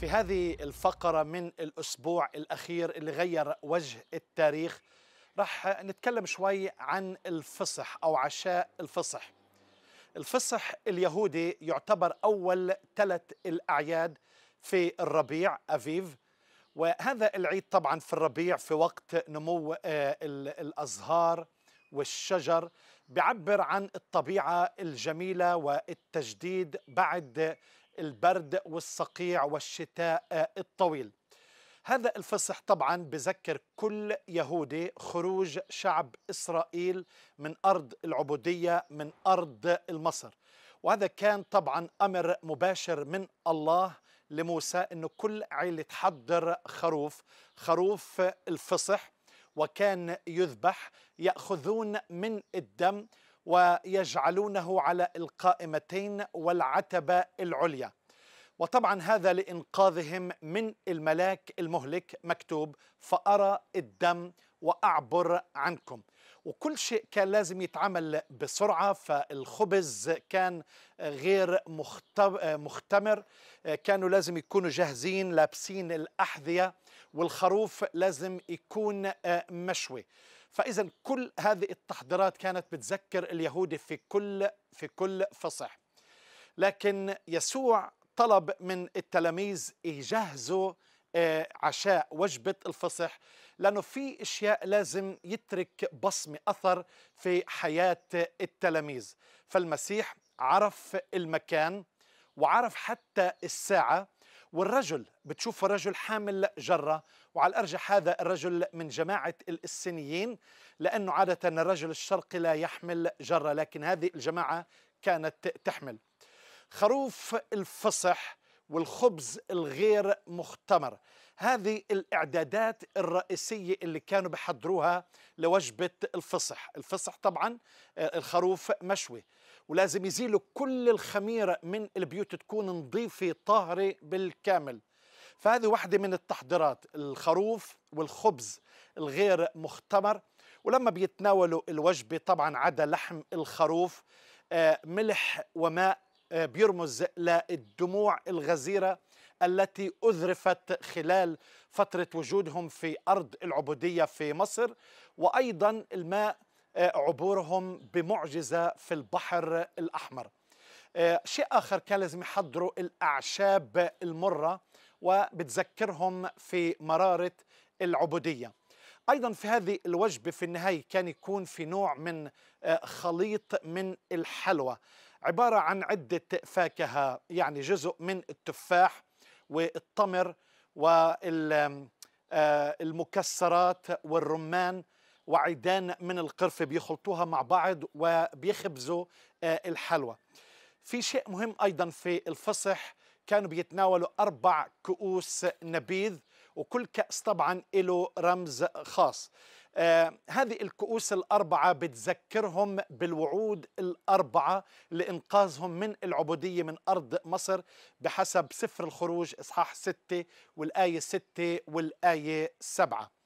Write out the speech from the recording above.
في هذه الفقرة من الأسبوع الأخير اللي غير وجه التاريخ راح نتكلم شوي عن الفصح أو عشاء الفصح الفصح اليهودي يعتبر أول ثلاث الأعياد في الربيع أفيف وهذا العيد طبعا في الربيع في وقت نمو آه، الأزهار والشجر بيعبر عن الطبيعة الجميلة والتجديد بعد البرد والصقيع والشتاء الطويل هذا الفصح طبعا بذكر كل يهودي خروج شعب اسرائيل من ارض العبوديه من ارض المصر وهذا كان طبعا امر مباشر من الله لموسى انه كل عيله تحضر خروف خروف الفصح وكان يذبح ياخذون من الدم ويجعلونه على القائمتين والعتبة العليا وطبعا هذا لإنقاذهم من الملاك المهلك مكتوب فأرى الدم وأعبر عنكم وكل شيء كان لازم يتعمل بسرعة فالخبز كان غير مختمر كانوا لازم يكونوا جاهزين لابسين الأحذية والخروف لازم يكون آه، مشوي فإذا كل هذه التحضيرات كانت بتذكر اليهود في كل في كل فصح لكن يسوع طلب من التلاميذ يجهزوا آه، عشاء وجبة الفصح لأنه في أشياء لازم يترك بصمة أثر في حياة التلاميذ فالمسيح عرف المكان وعرف حتى الساعة والرجل بتشوف رجل حامل جرة وعلى الأرجح هذا الرجل من جماعة السنيين لأنه عادة الرجل الشرقي لا يحمل جرة لكن هذه الجماعة كانت تحمل خروف الفصح والخبز الغير مختمر هذه الإعدادات الرئيسية اللي كانوا بحضروها لوجبة الفصح الفصح طبعا آه، الخروف مشوي ولازم يزيلوا كل الخميرة من البيوت تكون نظيفة طاهرة بالكامل فهذه واحدة من التحضيرات الخروف والخبز الغير مختمر ولما بيتناولوا الوجبة طبعا عدا لحم الخروف آه، ملح وماء آه، بيرمز للدموع الغزيرة التي أذرفت خلال فترة وجودهم في أرض العبودية في مصر وأيضا الماء آه، عبورهم بمعجزة في البحر الأحمر آه، شيء آخر كان لازم يحضروا الأعشاب المرة وبتذكرهم في مرارة العبودية أيضا في هذه الوجبة في النهاية كان يكون في نوع من آه، خليط من الحلوى عبارة عن عدة فاكهة يعني جزء من التفاح والتمر والمكسرات والرمان وعيدان من القرفة بيخلطوها مع بعض وبيخبزوا آه، الحلوى في شيء مهم أيضا في الفصح كانوا بيتناولوا أربع كؤوس نبيذ وكل كأس طبعا له رمز خاص آه هذه الكؤوس الأربعة بتذكرهم بالوعود الأربعة لإنقاذهم من العبودية من أرض مصر بحسب سفر الخروج إصحاح 6 والآية 6 والآية 7